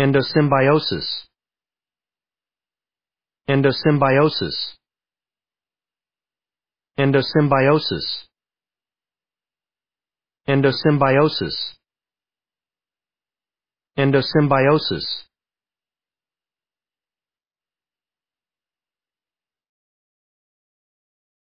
endosymbiosis endosymbiosis endosymbiosis endosymbiosis endosymbiosis